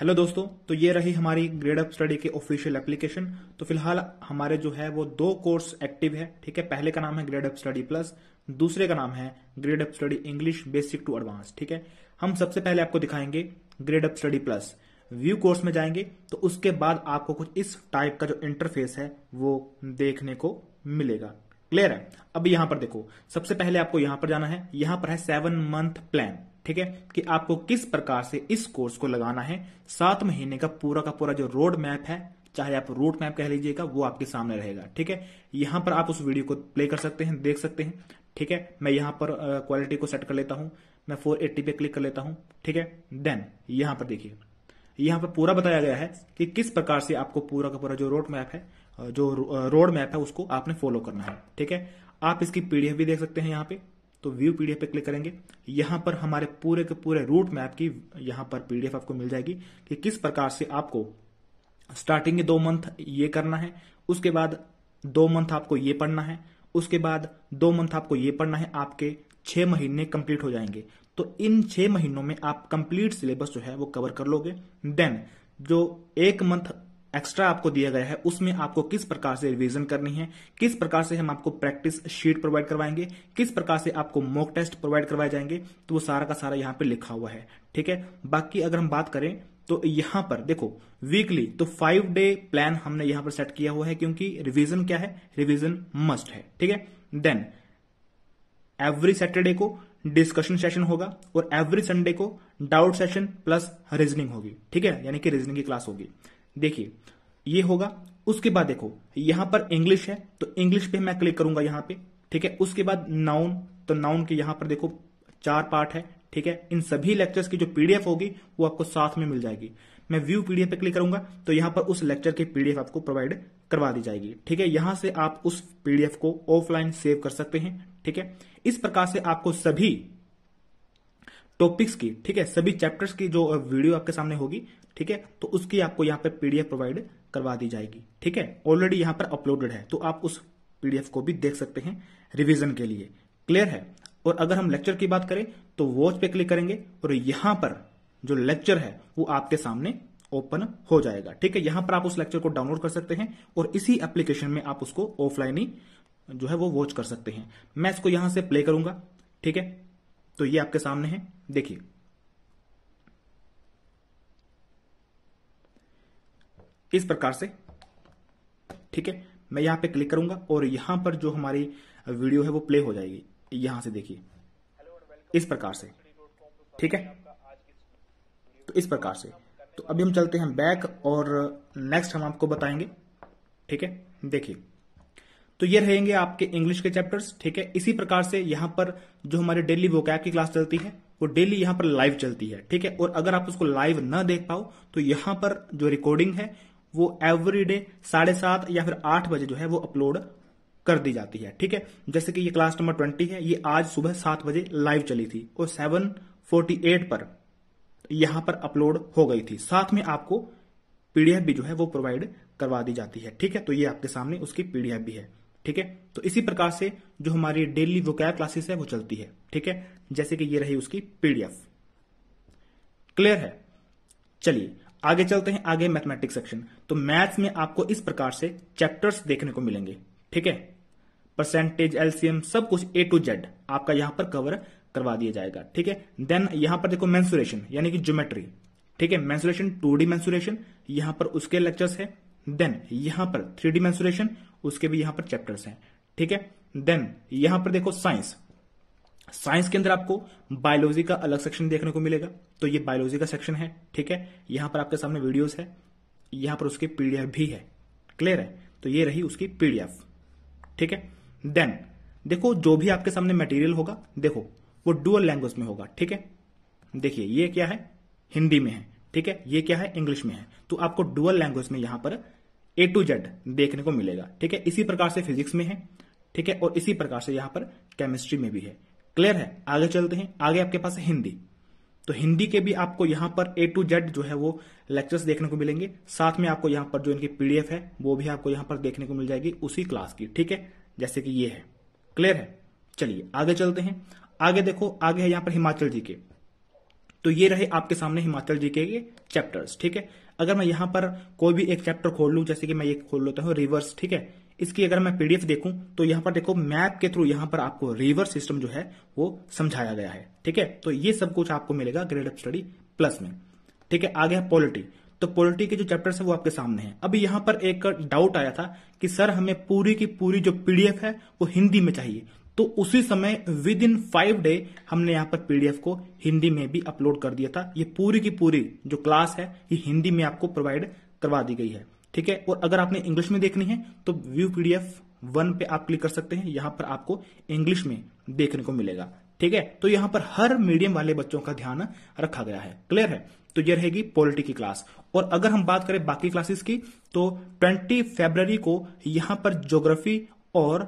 hello दोस्तों तो ये रही हमारी ग्रेड अप स्टडी के ऑफिशियल एप्लीकेशन तो फिलहाल हमारे जो है वो दो कोर्स एक्टिव है ठीक है पहले का नाम है ग्रेड अप स्टडी प्लस दूसरे का नाम है Gradeup study English basic to advance ठीक है हम सबसे पहले आपको दिखाएंगे Gradeup study plus view course में जाएंगे तो उसके बाद आपको कुछ इस टाइप का जो इंटरफेस है वो देखने को मिलेगा क्लियर है अब यहां पर देखो सबसे पहले आपको यहां पर जाना है यहां पर है सेवन मंथ प्लान ठीक है कि आपको किस प्रकार से इस कोर्स को लगाना है सात महीने का पूरा का पूरा जो रोड मैप है चाहे आप रूट मैप कह लीजिएगा वो आपके सामने रहेगा ठीक है यहां पर आप उस वीडियो को प्ले कर सकते हैं देख सकते हैं ठीक है मैं यहां पर क्वालिटी को सेट कर लेता हूं मैं 480 पे क्लिक कर लेता हूं ठीक है देन यहां पर देखिए यहां पर पूरा बताया गया है कि किस प्रकार से आपको पूरा का पूरा जो रोड मैप है जो रोड मैप है उसको आपने फॉलो करना है ठीक है आप इसकी पीडीएफ भी देख सकते हैं यहाँ पे तो व्यू पीडीएफ पे क्लिक करेंगे यहां पर हमारे पूरे के पूरे रूट मैप की यहां पर पीडीएफ आपको मिल जाएगी कि किस प्रकार से आपको स्टार्टिंग दो मंथ ये करना है उसके बाद दो मंथ आपको ये पढ़ना है उसके बाद दो मंथ आपको ये पढ़ना है आपके छह महीने कंप्लीट हो जाएंगे तो इन छह महीनों में आप कंप्लीट सिलेबस जो है वो कवर कर लोगे देन जो एक मंथ एक्स्ट्रा आपको दिया गया है उसमें आपको किस प्रकार से रिवीजन करनी है किस प्रकार से हम आपको प्रैक्टिस शीट प्रोवाइड करवाएंगे किस प्रकार से आपको मॉक टेस्ट प्रोवाइड करवाए जाएंगे तो वो सारा का सारा यहाँ पे लिखा हुआ है ठीक है बाकी अगर हम बात करें तो यहां पर देखो वीकली तो फाइव डे प्लान हमने यहां पर सेट किया हुआ है क्योंकि रिविजन क्या है रिविजन मस्ट है ठीक है देन एवरी सैटरडे को डिस्कशन सेशन होगा और एवरी संडे को डाउट सेशन प्लस रीजनिंग होगी ठीक है यानी कि रीजनिंग की क्लास होगी देखिए ये होगा उसके बाद देखो यहां पर इंग्लिश है तो इंग्लिश पे मैं क्लिक करूंगा यहां पे ठीक है उसके बाद नाउन तो नाउन के यहां पर देखो चार पार्ट है ठीक है इन सभी लेक्चर्स की जो पीडीएफ होगी वो आपको साथ में मिल जाएगी मैं व्यू पीडीएफ पे क्लिक करूंगा तो यहां पर उस लेक्चर की पीडीएफ आपको प्रोवाइड करवा दी जाएगी ठीक है यहां से आप उस पीडीएफ को ऑफलाइन सेव कर सकते हैं ठीक है इस प्रकार से आपको सभी टॉपिक्स की ठीक है सभी चैप्टर्स की जो वीडियो आपके सामने होगी ठीक है तो उसकी आपको यहाँ पर पीडीएफ प्रोवाइड करवा दी जाएगी ठीक है ऑलरेडी यहाँ पर अपलोडेड है तो आप उस पीडीएफ को भी देख सकते हैं रिविजन के लिए क्लियर है और अगर हम लेक्चर की बात करें तो वॉच पे क्लिक करेंगे और यहां पर जो लेक्चर है वो आपके सामने ओपन हो जाएगा ठीक है यहां पर आप उस लेक्चर को डाउनलोड कर सकते हैं और इसी एप्लीकेशन में आप उसको ऑफलाइन ही जो है वो वॉच कर सकते हैं मैं इसको यहां से प्ले करूंगा ठीक है तो ये आपके सामने है देखिए इस प्रकार से ठीक है मैं यहां पे क्लिक करूंगा और यहां पर जो हमारी वीडियो है वो प्ले हो जाएगी यहां से देखिए इस प्रकार से ठीक है तो इस प्रकार से तो अभी हम चलते हैं बैक और नेक्स्ट हम आपको बताएंगे ठीक है देखिए तो ये रहेंगे आपके इंग्लिश के चैप्टर्स ठीक है इसी प्रकार से यहां पर जो हमारी डेली वोकैब की क्लास चलती है वो डेली यहां पर लाइव चलती है ठीक है और अगर आप उसको लाइव ना देख पाओ तो यहां पर जो रिकॉर्डिंग है वो एवरीडे साढ़े सात या फिर आठ बजे जो है वो अपलोड कर दी जाती है ठीक है जैसे कि ये क्लास नंबर ट्वेंटी है ये आज सुबह सात बजे लाइव चली थी और सेवन फोर्टी एट पर यहां पर अपलोड हो गई थी साथ में आपको पीडीएफ भी जो है वो प्रोवाइड करवा दी जाती है ठीक है तो ये आपके सामने उसकी पीडीएफ भी है ठीक है तो इसी प्रकार से जो हमारी डेली वोकैब क्लासेस है वो चलती है ठीक है जैसे कि ये रही उसकी पीडीएफ क्लियर है चलिए आगे चलते हैं आगे मैथमेटिक्स सेक्शन तो मैथ्स में आपको इस प्रकार से चैप्टर्स देखने को मिलेंगे ठीक है परसेंटेज एलसीएम सब कुछ ए टू जेड आपका यहां पर कवर करवा दिया जाएगा ठीक है देन यहां पर देखो मैंसुरेशन यानी कि ज्योमेट्री ठीक है मैंसुरेशन टू डी मैंसुरेशन यहां पर उसके लेक्चर्स है देन यहां पर थ्री डी मैंसुरेशन उसके भी यहां पर चैप्टर्स हैं ठीक है देन यहां पर देखो साइंस साइंस के अंदर आपको बायोलॉजी का अलग सेक्शन देखने को मिलेगा तो ये बायोलॉजी का सेक्शन है ठीक है यहां पर आपके सामने वीडियोस है यहां पर उसकी पीडीएफ भी है क्लियर है तो ये रही उसकी पीडीएफ ठीक है देन देखो जो भी आपके सामने मटेरियल होगा देखो वो डुअल लैंग्वेज में होगा ठीक है देखिए ये क्या है हिंदी में है ठीक है ये क्या है इंग्लिश में है तो आपको डुअल लैंग्वेज में यहां पर ए टू जेड देखने को मिलेगा ठीक है इसी प्रकार से फिजिक्स में है ठीक है और इसी प्रकार से यहां पर केमिस्ट्री में भी है क्लियर है आगे चलते हैं आगे आपके पास है हिंदी तो हिंदी के भी आपको यहां पर ए टू जेड जो है वो लेक्चर्स देखने को मिलेंगे साथ में आपको यहाँ पर जो इनकी पीडीएफ है वो भी आपको यहां पर देखने को मिल जाएगी उसी क्लास की ठीक है जैसे कि ये है क्लियर है चलिए आगे चलते हैं आगे देखो आगे है यहाँ पर हिमाचल जी के तो ये रहे आपके सामने हिमाचल जी के चैप्टर्स ठीक है अगर मैं यहाँ पर कोई भी एक चैप्टर खोल लू जैसे कि मैं ये खोल लेता हूँ रिवर्स ठीक है इसकी अगर मैं पीडीएफ देखूं तो यहां पर देखो मैप के थ्रू यहां पर आपको रिवर सिस्टम जो है वो समझाया गया है ठीक है तो ये सब कुछ आपको मिलेगा ग्रेड ऑफ स्टडी प्लस में ठीक है आगे है पॉलिटी तो पॉलिटी के जो चैप्टर है वो आपके सामने है अभी यहां पर एक डाउट आया था कि सर हमें पूरी की पूरी जो पीडीएफ है वो हिंदी में चाहिए तो उसी समय विद इन फाइव डे हमने यहां पर पीडीएफ को हिंदी में भी अपलोड कर दिया था ये पूरी की पूरी जो क्लास है ये हिंदी में आपको प्रोवाइड करवा दी गई है ठीक है और अगर आपने इंग्लिश में देखनी है तो व्यू पीडीएफ वन पे आप क्लिक कर सकते हैं यहां पर आपको इंग्लिश में देखने को मिलेगा ठीक है तो यहां पर हर मीडियम वाले बच्चों का ध्यान रखा गया है क्लियर है तो ये रहेगी पॉलिटी की क्लास और अगर हम बात करें बाकी क्लासेस की तो 20 फरवरी को यहां पर ज्योग्राफी और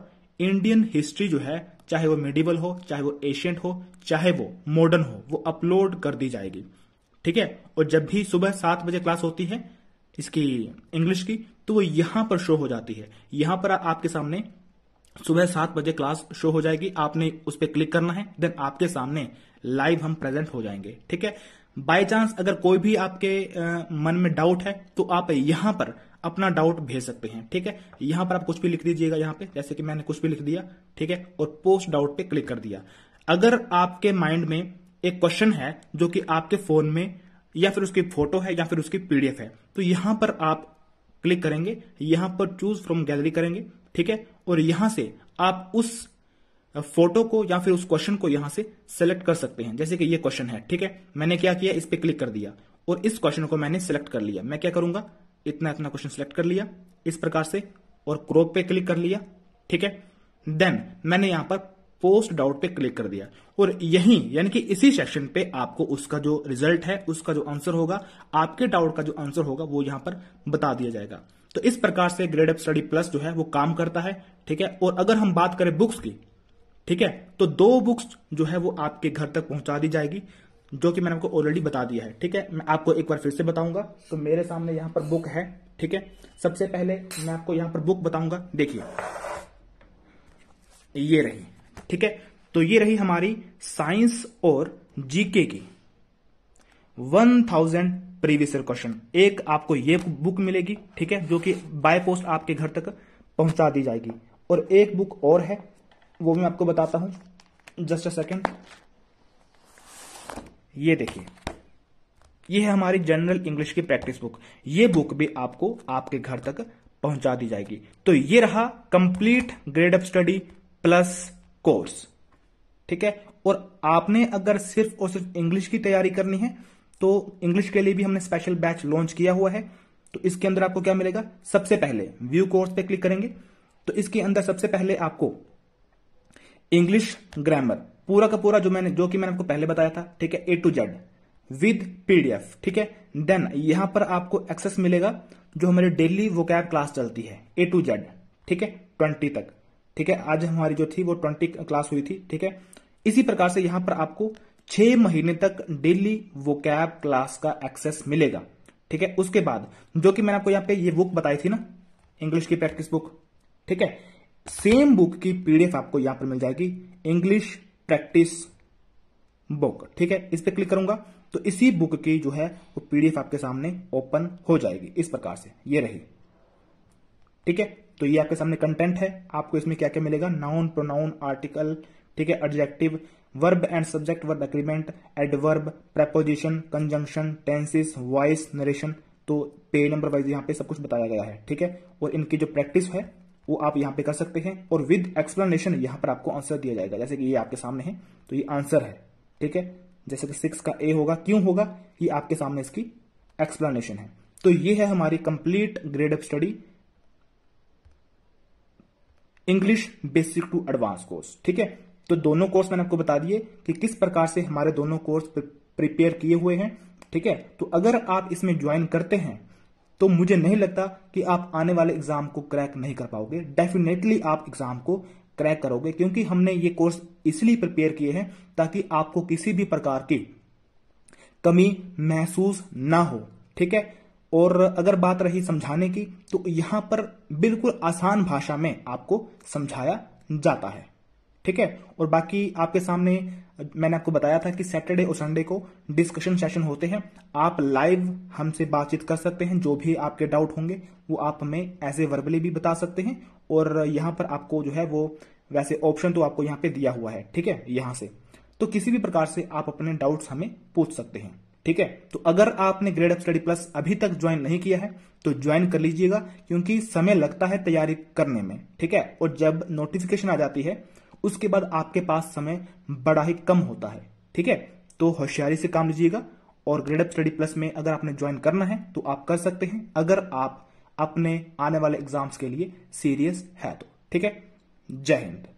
इंडियन हिस्ट्री जो है चाहे वो मेडिवल हो चाहे वो एशियंट हो चाहे वो मॉडर्न हो वो अपलोड कर दी जाएगी ठीक है और जब भी सुबह सात बजे क्लास होती है इसकी इंग्लिश की तो वो यहां पर शो हो जाती है यहां पर आपके सामने सुबह सात बजे क्लास शो हो जाएगी आपने उस पर क्लिक करना है देन आपके सामने लाइव हम प्रेजेंट हो जाएंगे ठीक है बाय चांस अगर कोई भी आपके मन में डाउट है तो आप यहां पर अपना डाउट भेज सकते हैं ठीक है यहां पर आप कुछ भी लिख दीजिएगा यहां पे जैसे कि मैंने कुछ भी लिख दिया ठीक है और पोस्ट डाउट पे क्लिक कर दिया अगर आपके माइंड में एक क्वेश्चन है जो कि आपके फोन में या फिर उसकी फोटो है या फिर उसकी पीडीएफ है तो यहां पर आप क्लिक करेंगे यहां पर चूज फ्रॉम गैलरी करेंगे ठीक है और यहां से आप उस फोटो को या फिर उस क्वेश्चन को यहां से सेलेक्ट कर सकते हैं जैसे कि ये क्वेश्चन है ठीक है मैंने क्या किया इस पर क्लिक कर दिया और इस क्वेश्चन को मैंने सेलेक्ट कर लिया मैं क्या करूंगा इतना इतना क्वेश्चन सेलेक्ट कर लिया इस प्रकार से और क्रोप पे क्लिक कर लिया ठीक है देन मैंने यहां पर पोस्ट डाउट पे क्लिक कर दिया और यही यानी कि इसी सेक्शन पे आपको उसका जो रिजल्ट है उसका जो आंसर होगा आपके डाउट का जो आंसर होगा वो यहां पर बता दिया जाएगा तो इस प्रकार से ग्रेड अप स्टडी प्लस जो है वो काम करता है ठीक है और अगर हम बात करें बुक्स की ठीक है तो दो बुक्स जो है वो आपके घर तक पहुंचा दी जाएगी जो कि मैंने आपको ऑलरेडी बता दिया है ठीक है मैं आपको एक बार फिर से बताऊंगा तो मेरे सामने यहां पर बुक है ठीक है सबसे पहले मैं आपको यहां पर बुक बताऊंगा देखिए ये रही ठीक है तो ये रही हमारी साइंस और जीके की 1000 प्रीवियस ईयर क्वेश्चन एक आपको ये बुक मिलेगी ठीक है जो कि बाय पोस्ट आपके घर तक पहुंचा दी जाएगी और एक बुक और है वो मैं आपको बताता हूं जस्ट अ सेकेंड ये देखिए ये है हमारी जनरल इंग्लिश की प्रैक्टिस बुक ये बुक भी आपको आपके घर तक पहुंचा दी जाएगी तो ये रहा complete Gradeup study plus course ठीक है और आपने अगर सिर्फ और सिर्फ इंग्लिश की तैयारी करनी है तो इंग्लिश के लिए भी हमने स्पेशल बैच लॉन्च किया हुआ है तो इसके अंदर आपको क्या मिलेगा सबसे पहले व्यू कोर्स पे क्लिक करेंगे तो इसके अंदर सबसे पहले आपको इंग्लिश ग्रामर पूरा का पूरा जो मैंने जो कि मैंने आपको पहले बताया था ठीक है A to Z with PDF ठीक है देन यहां पर आपको एक्सेस मिलेगा जो हमारी डेली वो क्लास चलती है ए टू जेड ठीक है ट्वेंटी तक ठीक है आज हमारी जो थी वो ट्वेंटी क्लास हुई थी ठीक है इसी प्रकार से यहां पर आपको छह महीने तक डेली कैब क्लास का एक्सेस मिलेगा ठीक है उसके बाद जो कि मैंने आपको यहां पे ये बुक बताई थी ना इंग्लिश की प्रैक्टिस बुक ठीक है सेम बुक की पीडीएफ आपको यहां पर मिल जाएगी इंग्लिश प्रैक्टिस बुक ठीक है इस पर क्लिक करूंगा तो इसी बुक की जो है वो पीडीएफ आपके सामने ओपन हो जाएगी इस प्रकार से ये रही ठीक है तो ये आपके सामने कंटेंट है आपको इसमें क्या क्या मिलेगा नाउन प्रोनाउन आर्टिकल ठीक है adjective verb and subject verb agreement adverb preposition conjunction tenses voice narration तो पेज नंबर वाइज यहाँ पे सब कुछ बताया गया है ठीक है और इनकी जो प्रैक्टिस है वो आप यहाँ पे कर सकते हैं और विद एक्सप्लेनेशन यहाँ पर आपको आंसर दिया जाएगा जैसे कि ये आपके सामने है तो ये आंसर है ठीक है जैसे कि सिक्स का ए होगा क्यों होगा ये आपके सामने इसकी एक्सप्लेनेशन है तो ये है हमारी complete Gradeup study English basic to advance course ठीक है तो दोनों कोर्स मैंने आपको बता दिए कि किस प्रकार से हमारे दोनों कोर्स प्रिपेयर किए हुए हैं ठीक है तो अगर आप इसमें ज्वाइन करते हैं तो मुझे नहीं लगता कि आप आने वाले एग्जाम को क्रैक नहीं कर पाओगे डेफिनेटली आप एग्जाम को क्रैक करोगे क्योंकि हमने ये कोर्स इसलिए प्रिपेयर किए हैं ताकि आपको किसी भी प्रकार की कमी महसूस ना हो ठीक है और अगर बात रही समझाने की तो यहाँ पर बिल्कुल आसान भाषा में आपको समझाया जाता है ठीक है और बाकी आपके सामने मैंने आपको बताया था कि सैटरडे और संडे को डिस्कशन सेशन होते हैं आप लाइव हमसे बातचीत कर सकते हैं जो भी आपके डाउट होंगे वो आप हमें ऐसे वर्बली भी बता सकते हैं और यहां पर आपको जो है वो वैसे ऑप्शन तो आपको यहाँ पे दिया हुआ है ठीक है यहां से तो किसी भी प्रकार से आप अपने डाउट्स हमें पूछ सकते हैं ठीक है तो अगर आपने ग्रेड ऑफ स्टडी प्लस अभी तक ज्वाइन नहीं किया है तो ज्वाइन कर लीजिएगा क्योंकि समय लगता है तैयारी करने में ठीक है और जब नोटिफिकेशन आ जाती है उसके बाद आपके पास समय बड़ा ही कम होता है ठीक है तो होशियारी से काम लीजिएगा और ग्रेड ऑफ स्टडी प्लस में अगर आपने ज्वाइन करना है तो आप कर सकते हैं अगर आप अपने आने वाले एग्जाम्स के लिए सीरियस है तो ठीक है जय हिंद